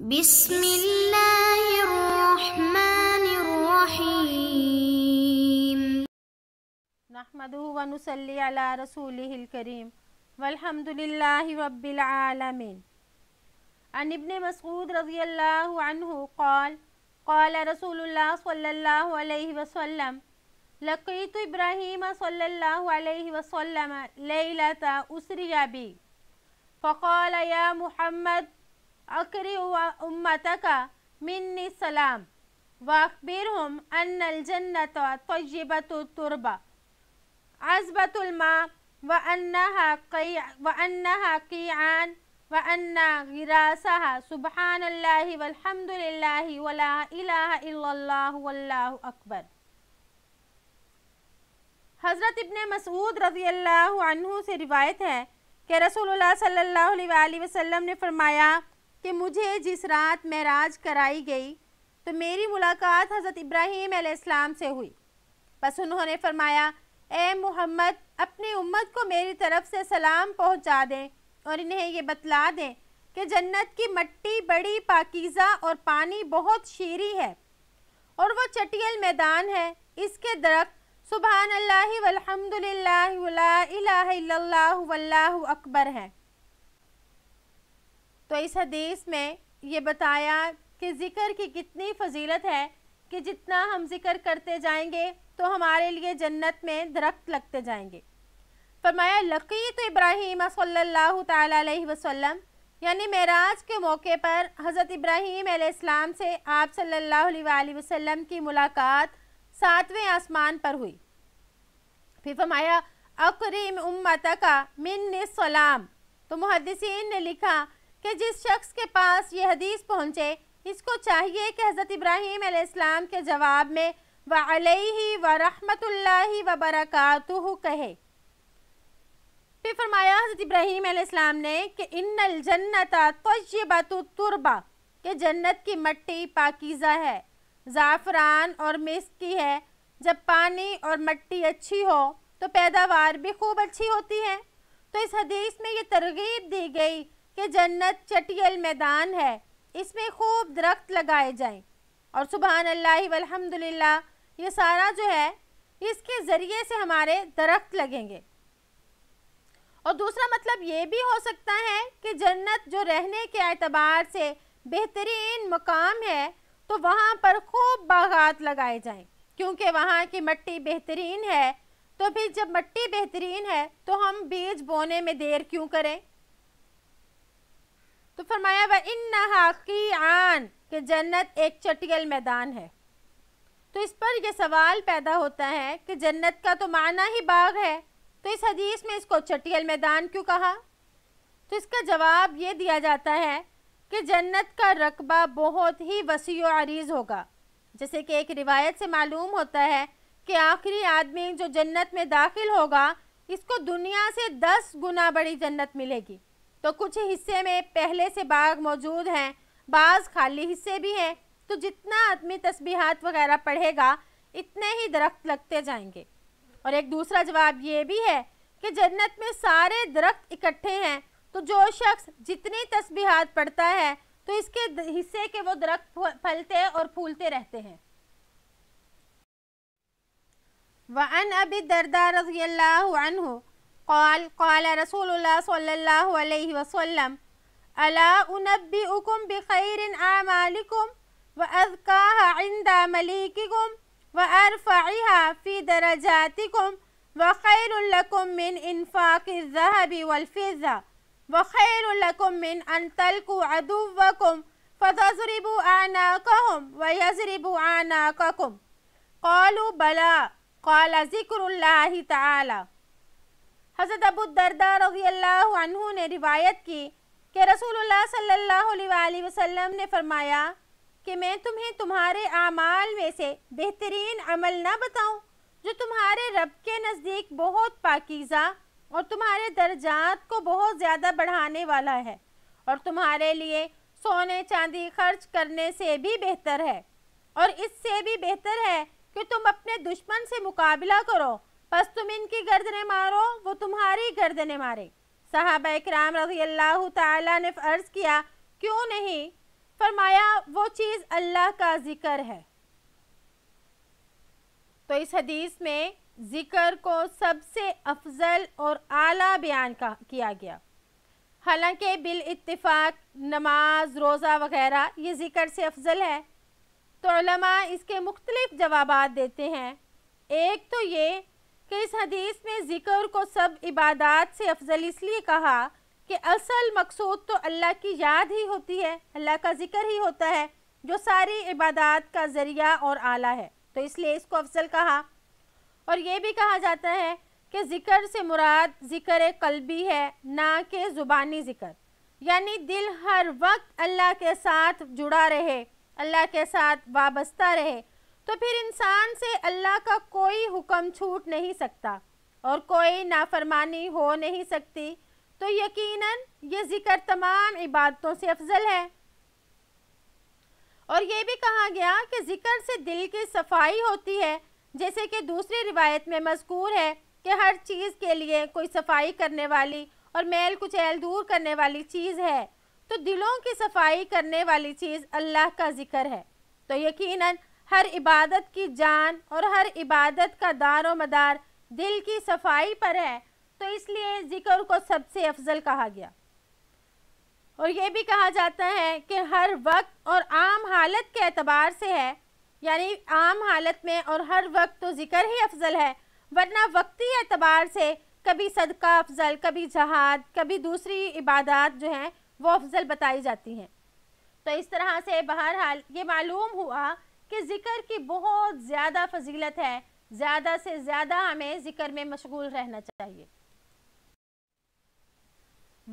بسم الله الرحمن الرحيم نحمده ونصلي على رسوله الكريم والحمد لله رب العالمين عن ابن مسعود رضي الله عنه قال قال رسول الله صلى الله عليه وسلم لقيت إبراهيم صلى الله عليه وسلم ليلة أسري بي فقال يا محمد अक्री उम्मत मिन्नी सलाम वाकबिर हम अन जन्नत तयबतुरबा अजबतुलमा व अन्ना कई व अन्ना कीआन व अन्ना गिरासहा सुबहान अल्लाह वल्हम्दुलिल्लाह वला इलाहा इल्लल्लाह वल्लाहु अकबर हज़रत इब्न मसूद रज़ी अल्लाह से रिवायत है कि रसूलुल्लाह सल्लल्लाहु अलैहि ने फरमाया कि मुझे जिस रात महराज कराई गई तो मेरी मुलाकात हज़रत इब्राहीम आसमाम से हुई बस उन्होंने फरमाया ए मोहम्मद अपनी उम्मत को मेरी तरफ से सलाम पहुंचा दें और इन्हें ये बतला दें कि जन्नत की मट्टी बड़ी पाकिज़ा और पानी बहुत शीरी है और वह चटियल मैदान है इसके दरख्त सुबह अल्लाह वला इलाहा वल्लाहु अकबर हैं तो इस हदीस में ये बताया कि ज़िक्र की कितनी फजीलत है कि जितना हम ज़िक्र करते जाएंगे तो हमारे लिए जन्नत में दरख्त लगते जाएंगे फरमाया लकी तो इब्राहिम सल्ला यानी मेराज के मौके पर हज़रत इब्राहिम आसमाम से आप सल्लल्लाहु अलैहि वसल्लम की मुलाकात सातवें आसमान पर हुई फिर फरमाया अकरीम उम्मत का मिन सलाम तो मुहदसिन ने लिखा कि जिस शख्स के पास ये हदीस पहुँचे इसको चाहिए कि हज़रत इब्राहीम के जवाब में वही व रहमत व बरक़ात कहे फिर फरमाया हज़रत इब्राहीम ने कि इन्नल जन्नत तयबतुरबा कि जन्नत की मट्टी पाकिज़ा है ज़ाफ़रान और मिस की है जब पानी और मट्टी अच्छी हो तो पैदावार भी खूब अच्छी होती है तो इस हदीस में ये तरगीब दी गई कि जन्नत चटियल मैदान है इसमें खूब दरख्त लगाए जाएं और सुबहान अल्लाह ये सारा जो है इसके ज़रिए से हमारे दरख्त लगेंगे और दूसरा मतलब ये भी हो सकता है कि जन्नत जो रहने के अतबार से बेहतरीन मकाम है तो वहाँ पर खूब बागात लगाए जाएं क्योंकि वहाँ की मट्टी बेहतरीन है तो भी जब मट्टी बेहतरीन है तो हम बीज बोने में देर क्यों करें फरमाया व इन हाकी आन कि जन्नत एक चटियल मैदान है तो इस पर यह सवाल पैदा होता है कि जन्नत का तो माना ही बाग है तो इस हदीस में इसको चटियल मैदान क्यों कहा तो इसका जवाब ये दिया जाता है कि जन्नत का रकबा बहुत ही वसी व अरीज होगा जैसे कि एक रिवायत से मालूम होता है कि आखिरी आदमी जो जन्नत में दाखिल होगा इसको दुनिया से दस गुना बड़ी जन्नत मिलेगी तो कुछ हिस्से में पहले से बाग मौजूद हैं बाज़ खाली हिस्से भी हैं तो जितना आदमी तस्बीहात वगैरह पढ़ेगा इतने ही दरख्त लगते जाएंगे और एक दूसरा जवाब ये भी है कि जन्नत में सारे दरख्त इकट्ठे हैं तो जो शख्स जितनी तस्बीहात पढ़ता है तो इसके हिस्से के वो दरख्त फलते और फूलते रहते हैं वन अबी दरदा रजील्ला قال قال رسول الله صلى الله عليه وسلم ألا أنبئكم بخير أعمالكم وأذكاها عند مليككم وأرفعها في درجاتكم وخير لكم من إنفاق الذهب والفضة وخير لكم من أن تلقوا عدوكم فتضربوا أعناقهم ويضربوا أعناقكم قالوا بلى قال ذكر الله تعالى हज़रत अबू दरदा रजी अल्लाह ने रिवायत की कि रसूलुल्लाह सल्लल्लाहु अलैहि वसल्लम ने फरमाया कि मैं तुम्हें तुम्हारे आमाल में से बेहतरीन अमल ना बताऊं जो तुम्हारे रब के नज़दीक बहुत पाकिज़ा और तुम्हारे दर्जात को बहुत ज़्यादा बढ़ाने वाला है और तुम्हारे लिए सोने चांदी खर्च करने से भी बेहतर है और इससे भी बेहतर है कि तुम अपने दुश्मन से मुकाबला करो बस तुम इनकी गर्दने मारो वो तुम्हारी गर्दने मारे साहब कराम रजी ताला ने अर्ज किया क्यों नहीं फरमाया वो चीज़ अल्लाह का ज़िक्र है तो इस हदीस में ज़िक्र को सबसे अफजल और आला बयान का किया गया हालांकि बिल इत्तेफाक नमाज रोज़ा वगैरह ये ज़िक्र से अफजल है तो इसके मुख्तलिफ़ जवाब देते हैं एक तो ये कि इस हदीस में ज़िक्र को सब इबादत से अफजल इसलिए कहा कि असल मकसूद तो अल्लाह की याद ही होती है अल्लाह का ज़िक्र ही होता है जो सारी इबादत का ज़रिया और आला है तो इसलिए इसको अफजल कहा और ये भी कहा जाता है कि ज़िक्र से मुराद ज़िक्र कलबी है ना कि ज़ुबानी ज़िक्र यानी दिल हर वक्त अल्लाह के साथ जुड़ा रहे अल्लाह के साथ वाबस्ता रहे तो फिर इंसान से अल्लाह का कोई हुक्म छूट नहीं सकता और कोई नाफरमानी हो नहीं सकती तो यकीनन ये ज़िक्र तमाम इबादतों से अफजल है और ये भी कहा गया कि ज़िक्र से दिल की सफाई होती है जैसे कि दूसरी रिवायत में मजकूर है कि हर चीज़ के लिए कोई सफाई करने वाली और मैल कुचैल दूर करने वाली चीज़ है तो दिलों की सफाई करने वाली चीज़ अल्लाह का ज़िक्र है तो यकीनन हर इबादत की जान और हर इबादत का दार मदार दिल की सफाई पर है तो इसलिए ज़िक्र को सबसे अफजल कहा गया और ये भी कहा जाता है कि हर वक्त और आम हालत के अतबार से है यानी आम हालत में और हर वक्त तो ज़िक्र ही अफजल है वरना वक्ती एतबार से कभी सदका अफजल कभी जहाद कभी दूसरी इबादत जो हैं वो अफजल बताई जाती हैं तो इस तरह से बहरहाल ये मालूम हुआ कि ज़िक्र की बहुत ज़्यादा फजीलत है ज़्यादा से ज़्यादा हमें ज़िक्र में मशगूल रहना चाहिए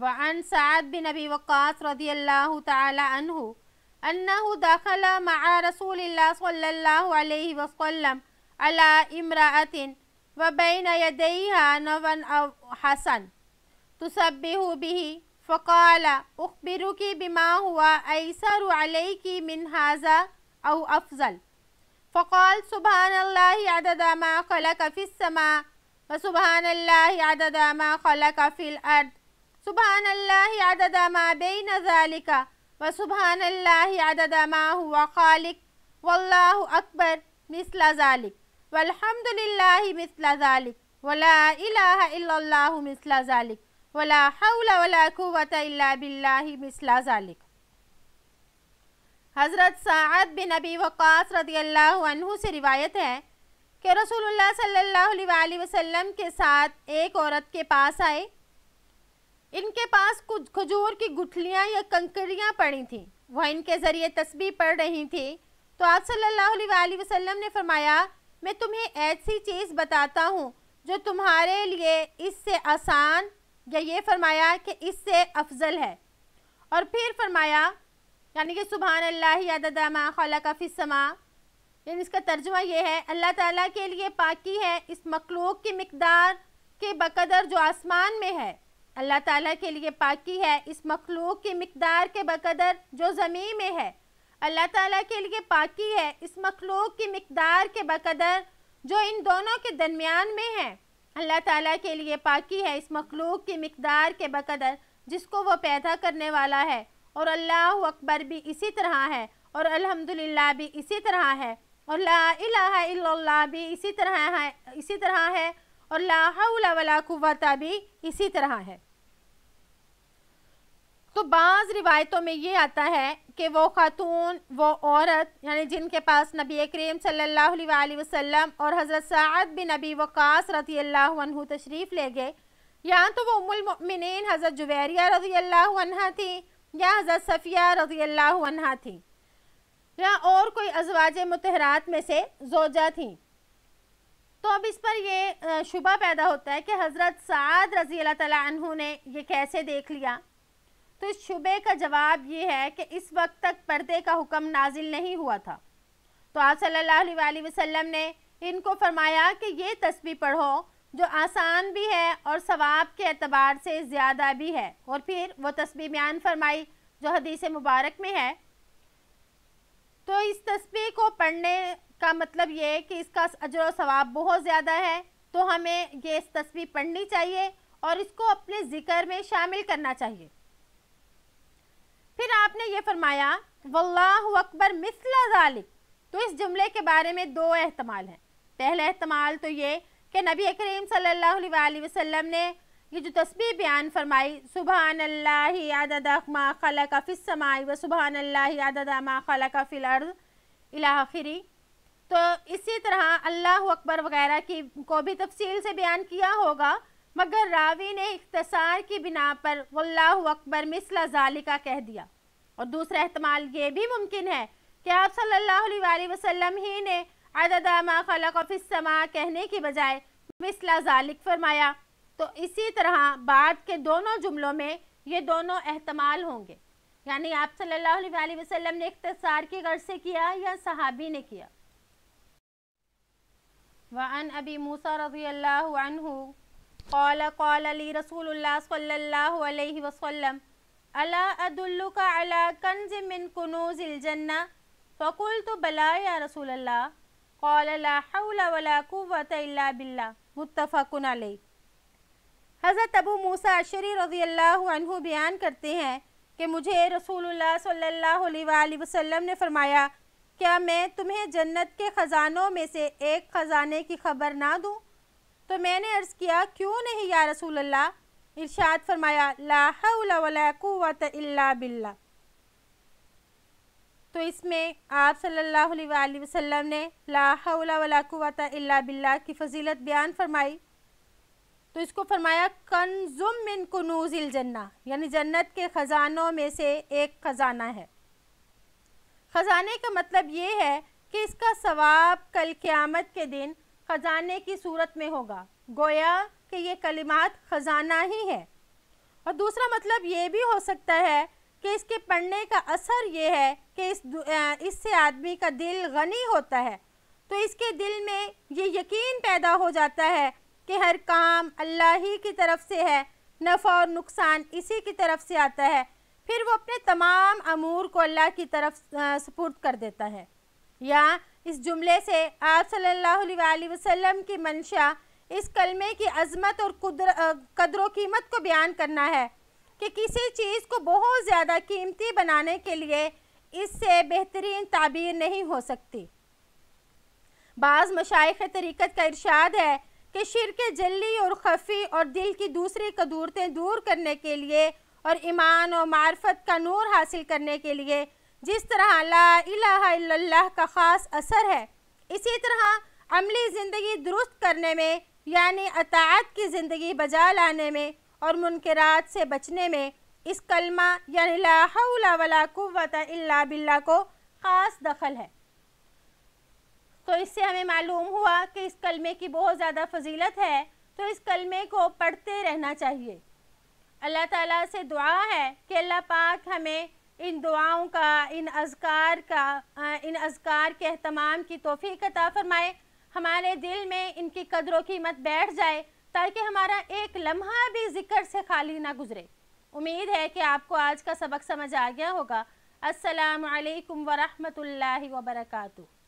वन साद बिन अबी वक़ास रदी अल्लाह तहु अन्नहु दाखल मआ रसूल सल्लल्लाहु अलैहि वसल्लम अला इमरातिन व बैन यदैहा नवन अव हसन तुसब्बिहु बिही फ़काल उखबिरुकी बिमा हुआ ऐसर अलैकी मिन हाजा أو أفضل فقال سبحان الله عدد ما خلق في السماء وسبحان الله عدد ما خلق في الأرض سبحان الله عدد ما بين ذلك وسبحان الله عدد ما هو خالق والله أكبر مثل ذلك والحمد لله مثل ذلك ولا إله إلا الله مثل ذلك ولا حول ولا قوة إلا بالله مثل ذلك हज़रत साद बिन अबी वक़ास रदील्लाहू से रिवायत है कि रसूलुल्लाह सल्लल्लाहु अलैहि वसल्लम के साथ एक औरत के पास आए इनके पास कुछ खजूर की गुठलियाँ या कंकड़ियाँ पड़ी थीं वह इनके ज़रिए तस्बी पढ़ रही थी तो आप सल्लल्लाहु अलैहि वसल्लम ने फरमाया मैं तुम्हें ऐसी चीज़ बताता हूँ जो तुम्हारे लिए इससे आसान या ये फरमाया कि इससे अफजल है और फिर फरमाया यानी कि सुबहान अल्लाह खौल काफ़ी समा यानी इसका तर्जुमा यह है अल्लाह ताला के लिए पाकि है इस मखलूक की मकदार के बकदर जो आसमान में है अल्लाह ताला के लिए पाकि है इस मखलूक की मकदार के बकदर जो ज़मीन में है अल्लाह ताला के लिए पाकि है इस मखलूक की मकदार के बकदर जो इन दोनों के दरमियान में है अल्लाह ताला के लिए पाकि है इस मखलूक की मकदार के बकदर जिसको वो पैदा करने वाला है और अल्लाह अकबर भी इसी तरह है और अल्हम्दुलिल्लाह भी इसी तरह है और ला इलाहा इल्लल्लाह भी इसी तरह है इसी तरह है और ला हौला वला कुव्वता भी इसी तरह है तो बाज़ रिवायतों में ये आता है कि वो खातून वो औरत यानी जिनके पास नबी करीम सल्लल्लाहु अलैहि वसल्लम और हज़रत साद बिन नबी वक़ास रती अल्लाह तशरीफ़ ले गए या तो वो उमुलमिन हज़रत जुवैरिया रजी अल्लाह थी या हज़रत सफ़िया रजी अल्लाह थी या और कोई अजवाज मतहरात में से जोजा थी तो अब इस पर यह शुबा पैदा होता है कि हज़रत साद रजी अल्लाह ने ये कैसे देख लिया तो इस शुबे का जवाब ये है कि इस वक्त तक पर्दे का हुक्म नाजिल नहीं हुआ था तो आप सल्लल्लाहु अलैहि वसल्लम ने इनको फरमाया कि ये तस्वीर पढ़ो जो आसान भी है और सवाब के अतबार से ज़्यादा भी है और फिर वो तस्वीर बयान फरमाई जो हदीस मुबारक में है तो इस तस्वीर को पढ़ने का मतलब ये कि इसका अजर सवाब बहुत ज़्यादा है तो हमें ये तस्वीर पढ़नी चाहिए और इसको अपने ज़िक्र में शामिल करना चाहिए फिर आपने ये फरमाया वल्लाहु अकबर मिसला जालिक तो इस जुमले के बारे में दो अहतमाल हैं पहला अहतमाल तो ये कि नबी करीम सल्लल्लाहु वसल्लम ने ये जो तस्वीर बयान फरमाई सुबह अल्लादमा आदद मा खल समाई व सुबह अल्लादमा मा खल कफ़िल अर्द तो इसी तरह अल्लाह अकबर वगैरह की को भी तफसील से बयान किया होगा मगर रावी ने इख्तसार की बिना पर वल्लाह अकबर मिसला जालिका कह दिया और दूसरा अहतमाल ये भी मुमकिन है कि आप सल्ला वसम ही ने अददामा खलक समा कहने की बजाय मिसला जालिक फरमाया तो इसी तरह बाद के दोनों जुमलों में ये दोनों अहतमाल होंगे यानी आप सल्लल्लाहु अलैहि वसल्लम ने इख्तसार की गर्ज से किया या सहाबी ने किया वन अबी मूसा रजी अल्लाह रसूल सल्लल्लाहु अलैहि वसल्लम अला फ़कुल तो बला या रसूल अल्लाह हज़रत अबू मूसा शरी रज़ी अल्लाह बयान करते हैं कि मुझे रसूलुल्लाह सल्लल्लाहु अलैहि वसल्लम ने फ़रमाया क्या मैं तुम्हें जन्नत के ख़ज़ानों में से एक ख़ज़ाने की ख़बर ना दूँ तो मैंने अर्ज़ किया क्यों नहीं या रसूल अल्लाह इरशाद फरमाया ला हौला वला कुव्वत इल्ला बिल्ला तो इसमें आप सल्लल्लाहु अलैहि वसल्लम ने ला इल्ला बिल्ला की फजीलत बयान फरमाई तो इसको फरमाया कनजुम मिन कनूजिल जन्ना यानी जन्नत के ख़जानों में से एक ख़जाना है ख़जाने का मतलब ये है कि इसका सवाब कल क़्यामत के दिन ख़जाने की सूरत में होगा गोया कि ये कलिमात ख़जाना ही है और दूसरा मतलब ये भी हो सकता है कि इसके पढ़ने का असर ये है कि इस इससे आदमी का दिल गनी होता है तो इसके दिल में ये यकीन पैदा हो जाता है कि हर काम अल्लाह ही की तरफ से है नफ़ा और नुकसान इसी की तरफ से आता है फिर वो अपने तमाम अमूर को अल्लाह की तरफ सपोर्ट कर देता है या इस जुमले से आप सल्लल्लाहु अलैहि वसल्लम की मंशा इस कलमे की अजमत और कदर कीमत को बयान करना है कि किसी चीज़ को बहुत ज़्यादा कीमती बनाने के लिए इससे बेहतरीन ताबीर नहीं हो सकती बाज़ मशाइ तरीक़त का इरशाद है कि शिर के जल्दी और खफ़ी और दिल की दूसरी कदूरतें दूर करने के लिए और ईमान और मार्फत का नूर हासिल करने के लिए जिस तरह ला का ख़ास असर है इसी तरह अमली ज़िंदगी दुरुस्त करने में यानी अतात की ज़िंदगी बजा लाने में और मुनकरात से बचने में इस कलमा यानी लाला बिल्ला को ख़ास दखल है तो इससे हमें मालूम हुआ कि इस कलमे की बहुत ज़्यादा फजीलत है तो इस कलमे को पढ़ते रहना चाहिए अल्लाह ताला से दुआ है कि अल्लाह पाक हमें इन दुआओं का इन अजकार का इन अजकार के अहतमाम की तोफ़ी अता फ़रमाए हमारे दिल में इनकी कदरों की कीमत बैठ जाए ताकि हमारा एक लम्हा भी जिक्र से खाली ना गुजरे उम्मीद है कि आपको आज का सबक समझ आ गया होगा असलकम वरहमल वर्का